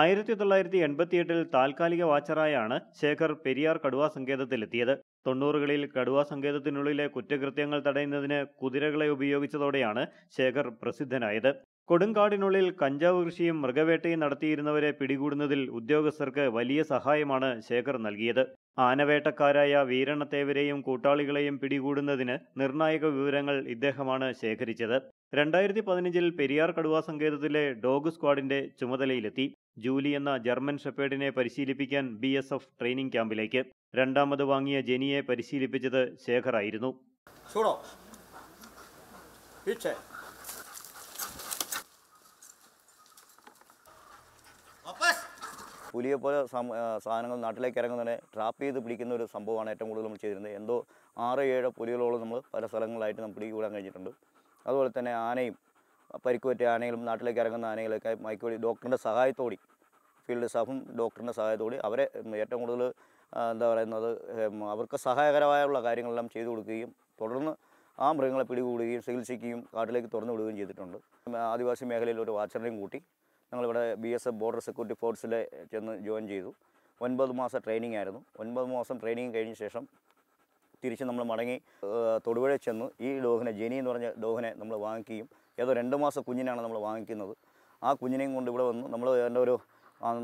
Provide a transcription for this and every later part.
ആയിരത്തി തൊള്ളായിരത്തി എൺപത്തിയെട്ടിൽ താൽക്കാലിക വാച്ചറായാണ് ശേഖർ പെരിയാർ കടുവാ സങ്കേതത്തിലെത്തിയത് തൊണ്ണൂറുകളിൽ കടുവാ സങ്കേതത്തിനുള്ളിലെ കുറ്റകൃത്യങ്ങൾ തടയുന്നതിന് കുതിരകളെ ഉപയോഗിച്ചതോടെയാണ് ശേഖർ പ്രസിദ്ധനായത് കൊടുങ്കാടിനുള്ളിൽ കഞ്ചാവ് കൃഷിയും മൃഗവേട്ടയും നടത്തിയിരുന്നവരെ പിടികൂടുന്നതിൽ ഉദ്യോഗസ്ഥർക്ക് വലിയ സഹായമാണ് ശേഖർ നൽകിയത് ആനവേട്ടക്കാരായ വീരണത്തേവരെയും കൂട്ടാളികളെയും പിടികൂടുന്നതിന് നിർണായക വിവരങ്ങൾ ഇദ്ദേഹമാണ് ശേഖരിച്ചത് രണ്ടായിരത്തി പതിനഞ്ചിൽ പെരിയാർ കടുവാ സങ്കേതത്തിലെ ഡോഗ് സ്ക്വാഡിന്റെ ചുമതലയിലെത്തി ജൂലി എന്ന ജർമ്മൻ ഷെപ്പേഡിനെ പരിശീലിപ്പിക്കാൻ ബി എസ് എഫ് ട്രെയിനിംഗ് ക്യാമ്പിലേക്ക് രണ്ടാമത് വാങ്ങിയ ജെനിയെ പരിശീലിപ്പിച്ചത് ശേഖറായിരുന്നു പുലിയെ പോലെ സാധനങ്ങൾ നാട്ടിലേക്ക് ഇറങ്ങുന്നതിനെ ട്രാപ്പ് ചെയ്ത് പിടിക്കുന്ന ഒരു സംഭവമാണ് ഏറ്റവും കൂടുതൽ നമ്മൾ ചെയ്തിരുന്നത് എന്തോ ആറ് ഏഴ് പുലികളോളം നമ്മൾ പല സ്ഥലങ്ങളായിട്ട് നമ്മൾ പിടിക്കൂടാൻ കഴിഞ്ഞിട്ടുണ്ട് അതുപോലെ തന്നെ ആനയും പരിക്കുപറ്റ ആനകളും നാട്ടിലേക്ക് ഇറങ്ങുന്ന ആനകളൊക്കെ മയക്കുവഴി ഡോക്ടറിൻ്റെ സഹായത്തോടി ഫീൽഡ് സ്റ്റാഫും ഡോക്ടറിൻ്റെ സഹായത്തോടി അവരെ ഏറ്റവും കൂടുതൽ എന്താ പറയുന്നത് അവർക്ക് സഹായകരമായുള്ള കാര്യങ്ങളെല്ലാം ചെയ്തു കൊടുക്കുകയും തുടർന്ന് ആ മൃഗങ്ങളെ പിടികൂടുകയും ചികിത്സിക്കുകയും കാട്ടിലേക്ക് തുറന്നു വിടുകയും ചെയ്തിട്ടുണ്ട് ആദിവാസി മേഖലയിൽ ഒരു വാച്ചറിനെയും കൂട്ടി ഞങ്ങളിവിടെ B S F border security ഫോഴ്സിലെ ചെന്ന് ജോയിൻ ചെയ്തു ഒൻപത് മാസം ട്രെയിനിങ് ആയിരുന്നു ഒൻപത് മാസം ട്രെയിനിങ് കഴിഞ്ഞ ശേഷം തിരിച്ച് നമ്മൾ മടങ്ങി തൊടുപുഴ ചെന്ന് ഈ ഡോഹിനെ ജെനി എന്ന് പറഞ്ഞ ഡോഹിനെ നമ്മൾ വാങ്ങിക്കുകയും ഏതോ രണ്ട് മാസം കുഞ്ഞിനാണ് നമ്മൾ വാങ്ങിക്കുന്നത് ആ കുഞ്ഞിനെയും കൊണ്ട് ഇവിടെ വന്നു നമ്മൾ എൻ്റെ ഒരു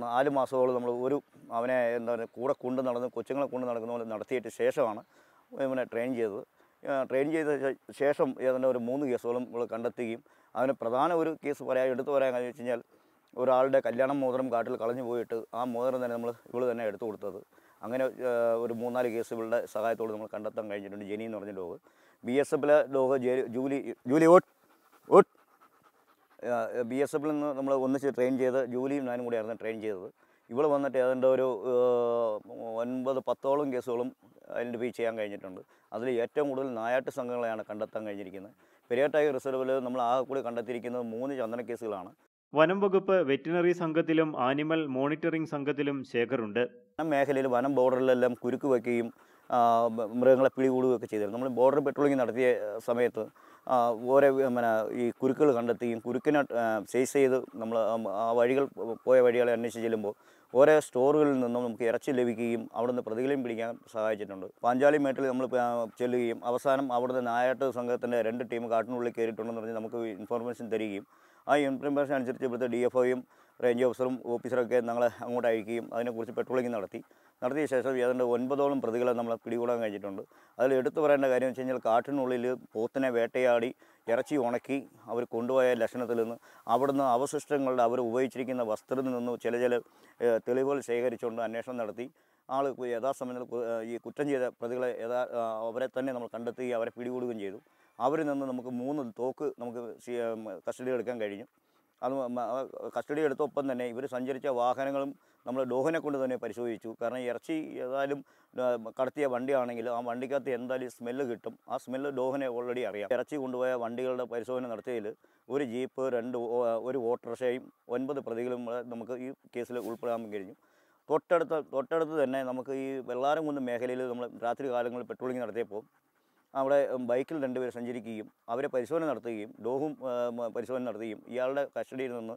നാല് മാസത്തോളം നമ്മൾ ഒരു അവനെ എന്താ പറയുക കൂടെ കൊണ്ട് നടന്ന് കൊച്ചുങ്ങളെ കൊണ്ട് നടക്കുന്ന പോലെ നടത്തിയിട്ട് ശേഷമാണ് ഇവനെ ട്രെയിൻ ചെയ്തത് ട്രെയിൻ ചെയ്ത ശേഷം ഏതാണ്ട് ഒരു മൂന്ന് കേസുകളും നമ്മൾ കണ്ടെത്തുകയും അതിന് പ്രധാന ഒരു കേസ് പറയാൻ എടുത്തു പറയാൻ കഴിഞ്ഞു വെച്ച് കഴിഞ്ഞാൽ ഒരാളുടെ കല്യാണം മോതിരം കാട്ടിൽ കളഞ്ഞു പോയിട്ട് ആ മോതിരം തന്നെ നമ്മൾ ഇവൾ തന്നെ എടുത്തു കൊടുത്തത് അങ്ങനെ ഒരു മൂന്നാല് കേസ് ഇവളുടെ സഹായത്തോട് നമ്മൾ കണ്ടെത്താൻ കഴിഞ്ഞിട്ടുണ്ട് ജെനി എന്ന് പറഞ്ഞ ഡോഗ് ബി എസ് എഫിലെ ഡോഗ് ജൂലി ജൂലി ഓട്ട് ബി എസ് എഫിൽ നിന്ന് നമ്മൾ ഒന്നിച്ച് ട്രെയിൻ ചെയ്ത് ജൂലിയും ഞാനും ആയിരുന്നു ട്രെയിൻ ചെയ്തത് ഇവിടെ വന്നിട്ട് ഏതാണ്ട് ഒരു ഒൻപത് പത്തോളം കേസുകളും ഐഡൻറ്റിഫൈ ചെയ്യാൻ കഴിഞ്ഞിട്ടുണ്ട് അതിൽ ഏറ്റവും കൂടുതൽ നായാട്ട് സംഘങ്ങളെയാണ് കണ്ടെത്താൻ കഴിഞ്ഞിരിക്കുന്നത് പെരിയ ടൈഗർ റിസർവിൽ നമ്മൾ ആകെ കൂടി കണ്ടെത്തിയിരിക്കുന്നത് മൂന്ന് ചന്ദന കേസുകളാണ് വനം വകുപ്പ് വെറ്റിനറി സംഘത്തിലും ആനിമൽ മോണിറ്ററിംഗ് സംഘത്തിലും ശേഖറുണ്ട് മേഖലയിൽ വനം ബോർഡറിലെല്ലാം കുരുക്ക് വയ്ക്കുകയും മൃഗങ്ങളെ പിടികൂടുകയൊക്കെ ചെയ്തിരുന്നു നമ്മൾ ബോർഡർ പെട്രോളിംഗ് നടത്തിയ സമയത്ത് ഓരോ പിന്നെ ഈ കുരുക്കൾ കണ്ടെത്തുകയും കുരുക്കിനെ സേസ് ചെയ്ത് നമ്മൾ ആ വഴികൾ പോയ വഴികളെ അന്വേഷിച്ച് ചെല്ലുമ്പോൾ ഓരോ സ്റ്റോറുകളിൽ നിന്നും നമുക്ക് ഇറച്ചി ലഭിക്കുകയും അവിടുന്ന് പ്രതികളും പിടിക്കാൻ സഹായിച്ചിട്ടുണ്ട് പാഞ്ചാലി മേട്ടിൽ നമ്മൾ ചെല്ലുകയും അവസാനം അവിടുന്ന് നായാട്ട് സംഘത്തിൻ്റെ രണ്ട് ടീം കാട്ടിനുള്ളിൽ കയറിയിട്ടുണ്ടെന്ന് പറഞ്ഞ് നമുക്ക് ഇൻഫോർമേഷൻ തരികയും ആ ഇൻഫർമേഷൻ അനുസരിച്ച് ഇവിടുത്തെ ഡി എഫ് ഒയും റേഞ്ച് ഓഫീസറും ഓഫീസറൊക്കെ ഞങ്ങളെ അങ്ങോട്ട് അയക്കുകയും അതിനെക്കുറിച്ച് പെട്രോളിംഗ് നടത്തി നടത്തിയ ശേഷം ഏതാണ്ട് ഒൻപതോളം പ്രതികളെ നമ്മൾ പിടികൂടാൻ കഴിഞ്ഞിട്ടുണ്ട് അതിൽ എടുത്തു പറയേണ്ട കാര്യം വെച്ച് കഴിഞ്ഞാൽ കാട്ടിനുള്ളിൽ പോത്തിനെ വേട്ടയാടി ഇറച്ചി ഉണക്കി അവർ കൊണ്ടുപോയ ലക്ഷണത്തിൽ നിന്ന് അവിടുന്ന് അവശിഷ്ടങ്ങളുടെ അവർ ഉപയോഗിച്ചിരിക്കുന്ന വസ്ത്രത്തിൽ നിന്ന് ചില ചില തെളിവുകൾ ശേഖരിച്ചുകൊണ്ട് അന്വേഷണം നടത്തി ആൾ യഥാസമയം ഈ കുറ്റം ചെയ്ത പ്രതികളെ യഥാ അവരെ തന്നെ നമ്മൾ കണ്ടെത്തുകയും അവരെ പിടികൂടുകയും ചെയ്തു അവരിൽ നിന്ന് നമുക്ക് മൂന്ന് തോക്ക് നമുക്ക് കസ്റ്റഡിയിൽ എടുക്കാൻ കഴിഞ്ഞു അത് കസ്റ്റഡി എടുത്തൊപ്പം തന്നെ ഇവർ സഞ്ചരിച്ച വാഹനങ്ങളും നമ്മൾ ഡോഹനെ കൊണ്ട് തന്നെ പരിശോധിച്ചു കാരണം ഇറച്ചി ഏതായാലും കടത്തിയ വണ്ടിയാണെങ്കിൽ ആ വണ്ടിക്കകത്ത് എന്തായാലും സ്മെല്ല് കിട്ടും ആ സ്മെല്ല് ഡോഹനെ ഓൾറെഡി അറിയാം ഇറച്ചി കൊണ്ടുപോയ വണ്ടികളുടെ പരിശോധന നടത്തിയതിൽ ഒരു ജീപ്പ് രണ്ട് ഒരു ഓട്ടോറിക്ഷയും ഒൻപത് പ്രതികളും നമുക്ക് ഈ കേസിൽ ഉൾപ്പെടാൻ കഴിഞ്ഞു തൊട്ടടുത്ത് തൊട്ടടുത്ത് തന്നെ നമുക്ക് ഈ വെള്ളാരം കുന്ന് മേഖലയിൽ നമ്മൾ രാത്രി കാലങ്ങളിൽ പെട്രോളിംഗ് നടത്തിയപ്പോൾ അവിടെ ബൈക്കിൽ രണ്ടുപേർ സഞ്ചരിക്കുകയും അവരെ പരിശോധന നടത്തുകയും ഡോഹും പരിശോധന നടത്തുകയും ഇയാളുടെ കസ്റ്റഡിയിൽ നിന്ന്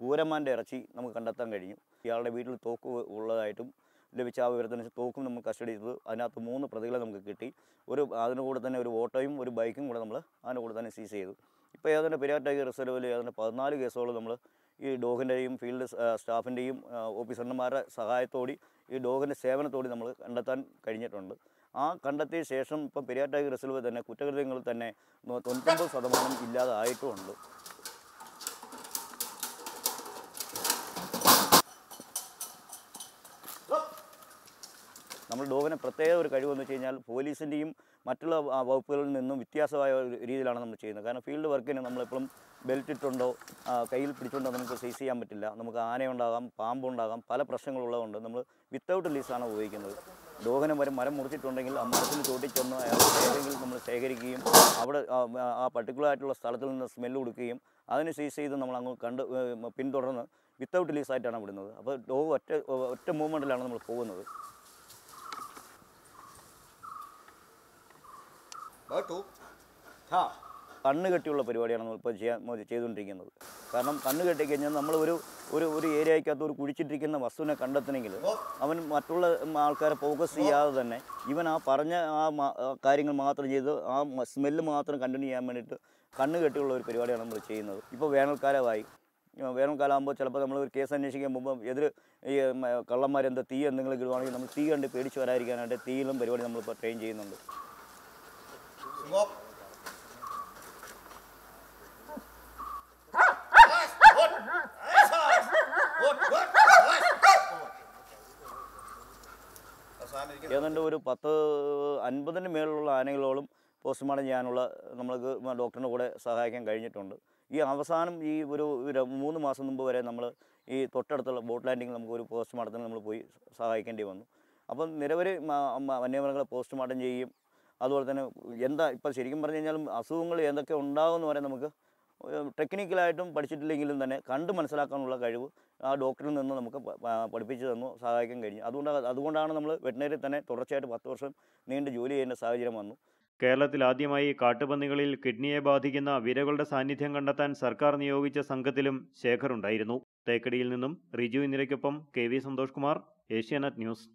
കൂരമാൻ്റെ ഇറച്ചി നമുക്ക് കണ്ടെത്താൻ കഴിഞ്ഞു ഇയാളുടെ വീട്ടിൽ തോക്ക് ഉള്ളതായിട്ടും ലഭിച്ച ആ വിവരത്തിന് തോക്കും നമ്മൾ കസ്റ്റഡി ചെയ്തു അതിനകത്ത് മൂന്ന് പ്രതികളെ നമുക്ക് കിട്ടി ഒരു അതിന് കൂടെ തന്നെ ഒരു ഓട്ടോയും ഒരു ബൈക്കും കൂടെ നമ്മൾ അതിന് കൂടെ തന്നെ സീസ് ചെയ്തു ഇപ്പോൾ ഏതാണ്ട് പെരിയാറ്റ റിസർവിൽ ഏതാണ്ട് പതിനാല് കേസുകൾ നമ്മൾ ഈ ഡോഗിൻ്റെയും ഫീൽഡ് സ്റ്റാഫിൻ്റെയും ഓഫീസർമാരുടെ സഹായത്തോടി ഈ ഡോഗിൻ്റെ സേവനത്തോടി നമ്മൾ കണ്ടെത്താൻ കഴിഞ്ഞിട്ടുണ്ട് ആ കണ്ടെത്തിയ ശേഷം ഇപ്പം പെരിയാറ്റായി റിസർവ് തന്നെ കുറ്റകൃത്യങ്ങൾ തന്നെ തൊണ്ണൂറ്റൊമ്പത് ശതമാനം ഇല്ലാതായിട്ടുമുണ്ട് നമ്മൾ ഡോവിന് പ്രത്യേക ഒരു കഴിവെന്ന് വെച്ച് കഴിഞ്ഞാൽ പോലീസിൻ്റെയും മറ്റുള്ള വകുപ്പുകളിൽ നിന്നും വ്യത്യാസമായ ഒരു രീതിയിലാണ് നമ്മൾ ചെയ്യുന്നത് കാരണം ഫീൽഡ് വർക്കിന് നമ്മളെപ്പോഴും ബെൽറ്റ് ഇട്ടുണ്ടോ കയ്യിൽ പിടിച്ചുണ്ടോ നമുക്ക് സൈസ് ചെയ്യാൻ പറ്റില്ല നമുക്ക് ആനയുണ്ടാകാം പാമ്പുണ്ടാകാം പല പ്രശ്നങ്ങളുള്ളതുകൊണ്ട് നമ്മൾ വിത്തൗട്ട് ലീസാണ് ഉപയോഗിക്കുന്നത് ലോകനം വരെ മരം മുറിച്ചിട്ടുണ്ടെങ്കിൽ ആ മരത്തിന് അയാൾ ഏതെങ്കിലും നമ്മൾ ശേഖരിക്കുകയും അവിടെ ആ പർട്ടിക്കുലർ ആയിട്ടുള്ള സ്ഥലത്തിൽ നിന്ന് സ്മെല്ല് കൊടുക്കുകയും അതിന് സീസ് ചെയ്ത് നമ്മൾ അങ്ങ് കണ്ട് പിന്തുടർന്ന് വിത്തൗട്ട് ലീസായിട്ടാണ് വിടുന്നത് അപ്പോൾ ഡോവ് ഒറ്റ ഒറ്റ മൂവ്മെൻറ്റിലാണ് നമ്മൾ പോകുന്നത് ബാട്ടു കണ്ണ് കെട്ടിയുള്ള പരിപാടിയാണ് ഇപ്പോൾ ചെയ്യാൻ ചെയ്തുകൊണ്ടിരിക്കുന്നത് കാരണം കണ്ണ് കഴിഞ്ഞാൽ നമ്മൾ ഒരു ഒരു ഒരു ഏരിയയ്ക്കകത്ത് ഒരു കുഴിച്ചിട്ടിരിക്കുന്ന വസ്തുവിനെ കണ്ടെത്തണമെങ്കിൽ അവൻ മറ്റുള്ള ആൾക്കാരെ ഫോക്കസ് ചെയ്യാതെ തന്നെ ഇവൻ ആ പറഞ്ഞ ആ കാര്യങ്ങൾ മാത്രം ചെയ്ത് ആ സ്മെല്ല് മാത്രം കണ്ടിന്യൂ ചെയ്യാൻ വേണ്ടിയിട്ട് കണ്ണ് കെട്ടിയുള്ള ഒരു പരിപാടിയാണ് നമ്മൾ ചെയ്യുന്നത് ഇപ്പോൾ വേനൽക്കാലമായി വേനൽക്കാലമാകുമ്പോൾ ചിലപ്പോൾ നമ്മൾ ഒരു കേസ് അന്വേഷിക്കാൻ പോകുമ്പോൾ എതിർ ഈ കള്ളന്മാരെന്താ തീ എന്തെങ്കിലും ഇടുവാണെങ്കിൽ നമ്മൾ തീ കണ്ട് പേടിച്ച് വരാതിരിക്കാനായിട്ട് തീയിലും പരിപാടി നമ്മളിപ്പോൾ ട്രെയിൻ ചെയ്യുന്നുണ്ട് ഏതാണ്ട് ഒരു പത്ത് അൻപതിന് മേലുള്ള ആനകളോളം പോസ്റ്റ്മോർട്ടം ചെയ്യാനുള്ള നമ്മൾക്ക് ഡോക്ടറിൻ്റെ കൂടെ സഹായിക്കാൻ കഴിഞ്ഞിട്ടുണ്ട് ഈ അവസാനം ഈ ഒരു മൂന്ന് മാസം മുമ്പ് വരെ നമ്മൾ ഈ തൊട്ടടുത്തുള്ള ബോട്ട് ലാൻഡിങ് നമുക്ക് ഒരു പോസ്റ്റ്മോർട്ടത്തിന് നമ്മൾ പോയി സഹായിക്കേണ്ടി വന്നു അപ്പം നിരവധി വന്യമൃഗങ്ങളെ പോസ്റ്റ്മോർട്ടം ചെയ്യും അതുപോലെ തന്നെ എന്താ ഇപ്പം ശരിക്കും പറഞ്ഞു കഴിഞ്ഞാലും അസുഖങ്ങൾ എന്തൊക്കെ ഉണ്ടാകുമെന്ന് വരെ നമുക്ക് ടെക്നിക്കലായിട്ടും പഠിച്ചിട്ടില്ലെങ്കിലും തന്നെ കണ്ട് മനസ്സിലാക്കാനുള്ള കഴിവ് ആ ഡോക്ടറിൽ നിന്ന് നമുക്ക് പഠിപ്പിച്ചു തന്നു സഹായിക്കാൻ കഴിഞ്ഞു അതുകൊണ്ട് അതുകൊണ്ടാണ് നമ്മൾ വെറ്റിനറി തന്നെ തുടർച്ചയായിട്ട് പത്ത് വർഷം നീണ്ട് ജോലി ചെയ്യേണ്ട സാഹചര്യം വന്നു കേരളത്തിൽ ആദ്യമായി കാട്ടുപന്നികളിൽ കിഡ്നിയെ ബാധിക്കുന്ന വിരകളുടെ സാന്നിധ്യം കണ്ടെത്താൻ സർക്കാർ നിയോഗിച്ച സംഘത്തിലും ശേഖർ ഉണ്ടായിരുന്നു തേക്കടിയിൽ നിന്നും റിജു ഇന്ദിരയ്ക്കൊപ്പം K V Santhosh Kumar Asianet news